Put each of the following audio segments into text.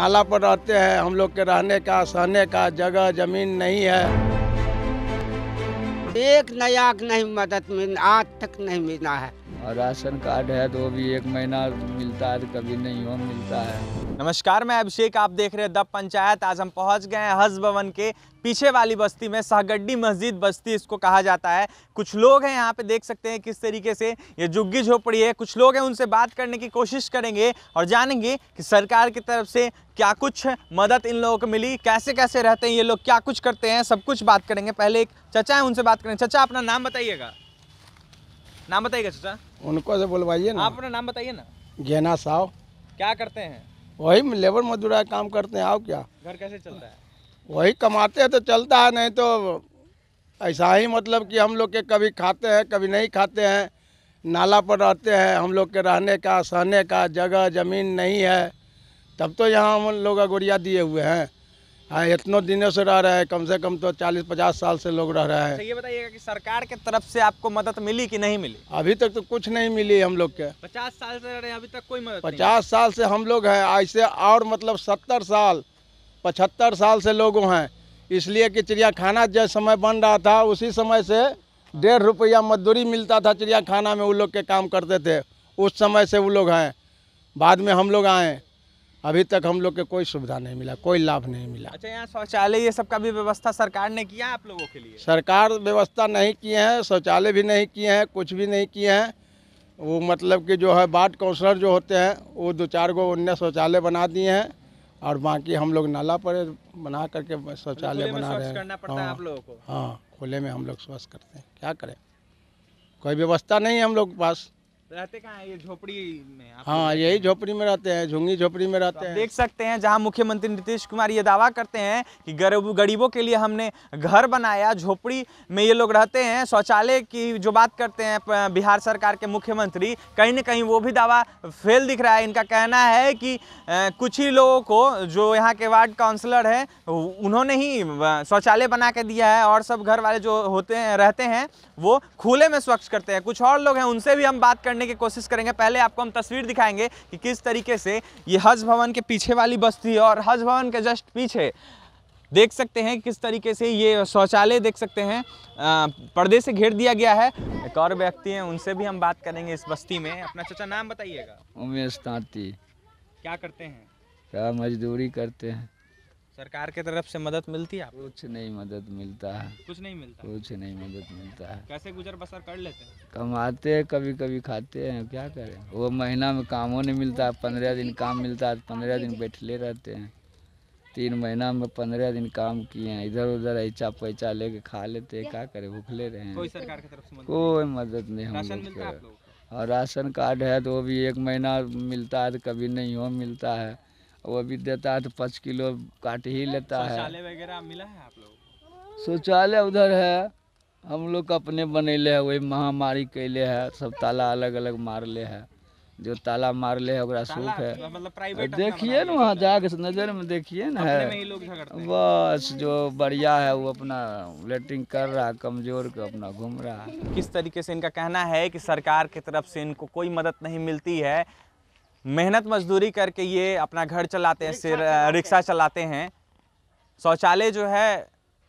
नाला पर रहते हैं हम लोग के रहने का सहने का जगह जमीन नहीं है एक नया नहीं मदद मिल आज तक नहीं मिला है और राशन कार्ड है तो भी एक महीना मिलता है तो कभी नहीं हो मिलता है नमस्कार मैं अभिषेक आप देख रहे हैं दब पंचायत आज हम पहुंच गए हैं हज भवन के पीछे वाली बस्ती में सहगड्डी मस्जिद बस्ती इसको कहा जाता है कुछ लोग हैं यहाँ पे देख सकते हैं किस तरीके से ये जुग्गी झोपड़ी है कुछ लोग हैं उनसे बात करने की कोशिश करेंगे और जानेंगे कि सरकार की तरफ से क्या कुछ मदद इन लोगों को मिली कैसे कैसे रहते हैं ये लोग क्या कुछ करते हैं सब कुछ बात करेंगे पहले एक चचा है उनसे बात करें चचा अपना नाम बताइएगा नाम बताइएगा चाचा उनको से तो बुलवाइए ना आप अपना नाम बताइए ना गेना साहब क्या करते हैं वही लेबर मजदूरा काम करते हैं आओ क्या घर कैसे चलता है वही कमाते हैं तो चलता है नहीं तो ऐसा ही मतलब कि हम लोग के कभी खाते हैं कभी नहीं खाते हैं नाला पर रहते हैं हम लोग के रहने का सहने का जगह ज़मीन नहीं है तब तो यहाँ हम लोग अगोरिया दिए हुए हैं हाँ इतनों दिनों से रह रहे हैं कम से कम तो चालीस पचास साल से लोग रह रहे हैं अच्छा, ये बताइएगा कि सरकार के तरफ से आपको मदद मिली कि नहीं मिली अभी तक तो कुछ नहीं मिली हम लोग के पचास साल से रह रहे हैं अभी तक कोई मदद पचास साल से हम लोग हैं ऐसे और मतलब सत्तर साल पचहत्तर साल से लोग हैं इसलिए कि चिड़ियाखाना जैसे समय बन रहा था उसी समय से डेढ़ रुपया मजदूरी मिलता था चिड़ियाखाना में वो लोग के काम करते थे उस समय से वो लोग हैं बाद में हम लोग आए अभी तक हम लोग के कोई सुविधा नहीं मिला कोई लाभ नहीं मिला अच्छा यहाँ शौचालय ये सब का भी व्यवस्था सरकार ने किया आप लोगों के लिए सरकार व्यवस्था नहीं किए हैं शौचालय भी नहीं किए हैं कुछ भी नहीं किए हैं वो मतलब कि जो है वार्ड काउंसलर जो होते हैं वो दो चार गो उन शौचालय बना दिए हैं और बाकी हम लोग नाला पर बना करके मतलब शौचालय बना रहे हैं हाँ हाँ खुले में हम लोग स्वच्छ करते हैं क्या करें कोई व्यवस्था नहीं है हम लोग के पास रहते कहाँ ये झोपड़ी में हाँ यही झोपड़ी में रहते हैं झुंगी झोपड़ी में रहते तो हैं देख सकते हैं जहाँ मुख्यमंत्री नीतीश कुमार ये दावा करते हैं कि गरीब गरीबों के लिए हमने घर बनाया झोपड़ी में ये लोग रहते हैं शौचालय की जो बात करते हैं बिहार सरकार के मुख्यमंत्री कहीं ना कहीं वो भी दावा फेल दिख रहा है इनका कहना है कि कुछ ही लोगों को जो यहाँ के वार्ड काउंसलर हैं उन्होंने ही शौचालय बना के दिया है और सब घर वाले जो होते हैं रहते हैं वो खुले में स्वच्छ करते हैं कुछ और लोग हैं उनसे भी हम बात करने करने की कोशिश करेंगे पहले आपको हम तस्वीर दिखाएंगे कि किस तरीके से ये हज भवन के पीछे वाली बस्ती और हज भवन के जस्ट पीछे देख सकते हैं किस तरीके से ये शौचालय देख सकते हैं पर्दे से घेर दिया गया है एक और व्यक्ति हैं उनसे भी हम बात करेंगे इस बस्ती में अपना चाचा नाम बताइएगा उमेश तांती क्या करते हैं क्या मजदूरी करते हैं सरकार के तरफ से मदद मिलती है कुछ नहीं मदद मिलता है कुछ नहीं मिलता कुछ नहीं मदद मिलता है कैसे गुजर बसर कर लेते हैं कमाते हैं कभी कभी खाते हैं क्या करें वो महीना में कामों नहीं मिलता पंद्रह दिन काम मिलता है पंद्रह दिन बैठले रहते हैं तीन महीना में पंद्रह दिन काम किए हैं इधर उधर ऐचा पैचा लेके खा लेते हैं क्या करें भूखले रहे हैं कोई मदद नहीं हम लोग और राशन कार्ड है तो वो भी एक महीना मिलता है तो कभी नहीं हो मिलता है वो भी देता है तो पाँच किलो काट ही लेता है शौचालय उधर है हम लोग अपने बनैले है वही महामारी कैले है सब ताला अलग अलग मारले है जो ताला मार ले है ओकरा सुख है मतलब मतलब देखिए ना वहाँ जाके नज़र में देखिए ना है बस जो बढ़िया है वो अपना लेटिंग कर रहा कमज़ोर का अपना घूम रहा किस तरीके से इनका कहना है कि सरकार की तरफ से इनको कोई मदद नहीं मिलती है मेहनत मजदूरी करके ये अपना घर चलाते हैं सिर रिक्शा चलाते हैं शौचालय जो है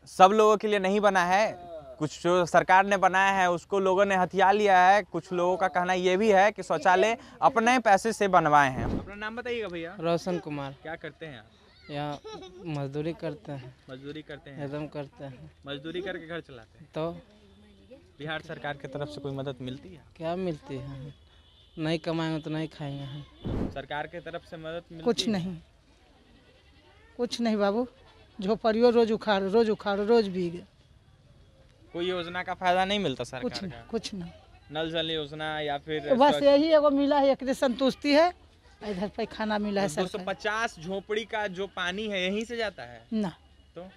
सब लोगों के लिए नहीं बना है हाँ। कुछ जो सरकार ने बनाया है उसको लोगों ने हथियार लिया है कुछ लोगों का कहना ये भी है कि शौचालय अपने पैसे से बनवाए हैं अपना नाम बताइएगा भैया रोशन कुमार क्या करते हैं यहाँ मजदूरी करते हैं मजदूरी करते हैं एकदम करते हैं मजदूरी करके घर चलाते हैं तो बिहार सरकार की तरफ से कोई मदद मिलती है क्या मिलती है नहीं कमाएंगे तो नहीं खाएंगे हम सरकार के तरफ से मदद मिलती कुछ नहीं कुछ नहीं बाबू झोपड़ियों रोज उखाड़ रोज उखाड़ रोज भीग कोई योजना का फायदा नहीं मिलता सरकार कुछ नहीं कुछ नहीं नल जल योजना या फिर बस यही एगो मिला है एक संतुष्टि है इधर पे खाना मिला है तो दो पचास झोपड़ी का जो पानी है यहीं से जाता है ना तो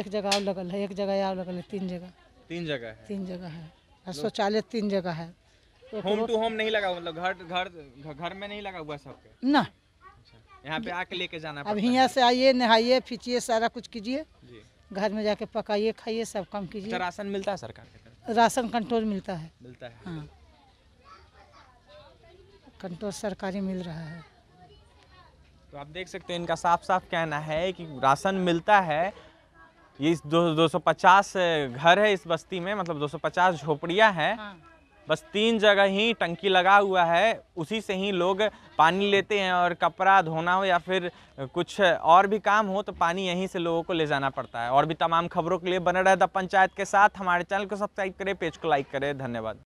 एक जगह और लगल है एक जगह और लगल है तीन जगह तीन जगह है तीन जगह है शौचालय तीन जगह है तो होम टू होम नहीं लगा मतलब घर घर घर में नहीं लगा हुआ सबके न अच्छा। यहाँ पे आके लेके जाना अब यहाँ से आइए नहाइए फिचिए सारा कुछ कीजिए घर में जाके पकाइए खाइए सब काम कीजिए अच्छा, राशन मिलता है सरकार राशन कंट्रोल मिलता है मिलता है हाँ कंट्रोल सरकारी मिल रहा है तो आप देख सकते हैं इनका साफ साफ कहना है कि राशन मिलता है ये दो, दो सौ पचास घर है इस बस्ती में मतलब दो सौ पचास झोपड़ियां हैं हाँ। बस तीन जगह ही टंकी लगा हुआ है उसी से ही लोग पानी लेते हैं और कपड़ा धोना हो या फिर कुछ और भी काम हो तो पानी यहीं से लोगों को ले जाना पड़ता है और भी तमाम खबरों के लिए बने रहे द पंचायत के साथ हमारे चैनल को सब्सक्राइब करें पेज को लाइक करें धन्यवाद